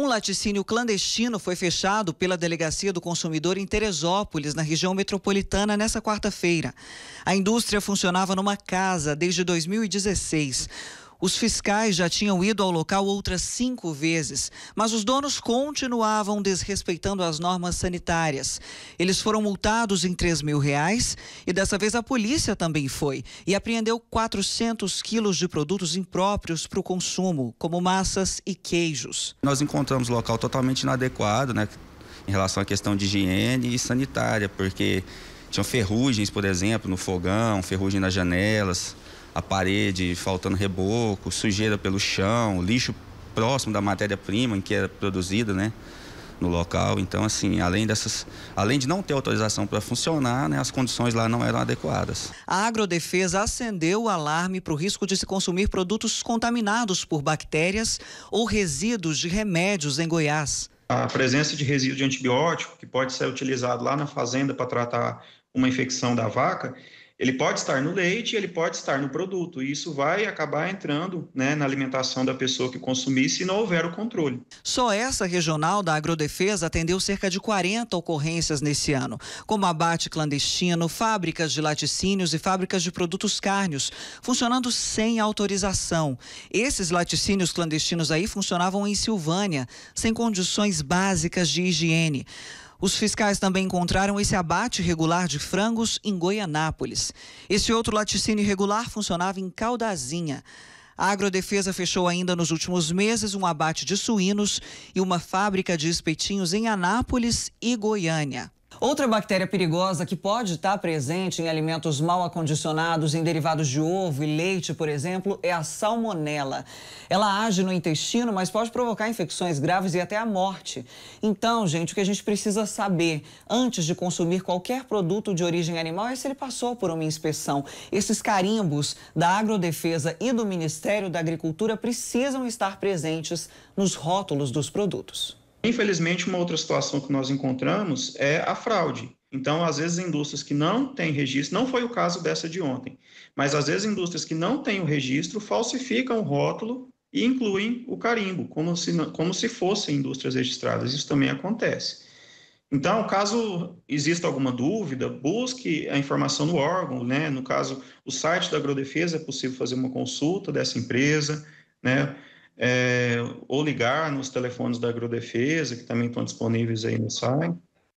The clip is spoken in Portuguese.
Um laticínio clandestino foi fechado pela Delegacia do Consumidor em Teresópolis, na região metropolitana, nessa quarta-feira. A indústria funcionava numa casa desde 2016. Os fiscais já tinham ido ao local outras cinco vezes, mas os donos continuavam desrespeitando as normas sanitárias. Eles foram multados em 3 mil reais e dessa vez a polícia também foi e apreendeu 400 quilos de produtos impróprios para o consumo, como massas e queijos. Nós encontramos o local totalmente inadequado, né, em relação à questão de higiene e sanitária, porque tinham ferrugens, por exemplo, no fogão, ferrugem nas janelas a parede faltando reboco, sujeira pelo chão, lixo próximo da matéria-prima em que era produzida, né? no local. Então, assim, além dessas, além de não ter autorização para funcionar, né, as condições lá não eram adequadas. A agrodefesa acendeu o alarme para o risco de se consumir produtos contaminados por bactérias ou resíduos de remédios em Goiás. A presença de resíduo de antibiótico, que pode ser utilizado lá na fazenda para tratar uma infecção da vaca, ele pode estar no leite, ele pode estar no produto, e isso vai acabar entrando né, na alimentação da pessoa que consumir se não houver o controle. Só essa regional da Agrodefesa atendeu cerca de 40 ocorrências nesse ano, como abate clandestino, fábricas de laticínios e fábricas de produtos cárneos, funcionando sem autorização. Esses laticínios clandestinos aí funcionavam em Silvânia, sem condições básicas de higiene. Os fiscais também encontraram esse abate regular de frangos em Goianápolis. Esse outro laticínio irregular funcionava em Caldazinha. A Agrodefesa fechou ainda nos últimos meses um abate de suínos e uma fábrica de espetinhos em Anápolis e Goiânia. Outra bactéria perigosa que pode estar presente em alimentos mal acondicionados, em derivados de ovo e leite, por exemplo, é a salmonela. Ela age no intestino, mas pode provocar infecções graves e até a morte. Então, gente, o que a gente precisa saber antes de consumir qualquer produto de origem animal é se ele passou por uma inspeção. Esses carimbos da Agrodefesa e do Ministério da Agricultura precisam estar presentes nos rótulos dos produtos. Infelizmente, uma outra situação que nós encontramos é a fraude. Então, às vezes, indústrias que não têm registro, não foi o caso dessa de ontem, mas às vezes, indústrias que não têm o registro falsificam o rótulo e incluem o carimbo, como se, como se fossem indústrias registradas. Isso também acontece. Então, caso exista alguma dúvida, busque a informação no órgão, né? No caso, o site da Agrodefesa é possível fazer uma consulta dessa empresa, né? é, ou ligar nos telefones da Agrodefesa, que também estão disponíveis aí no site.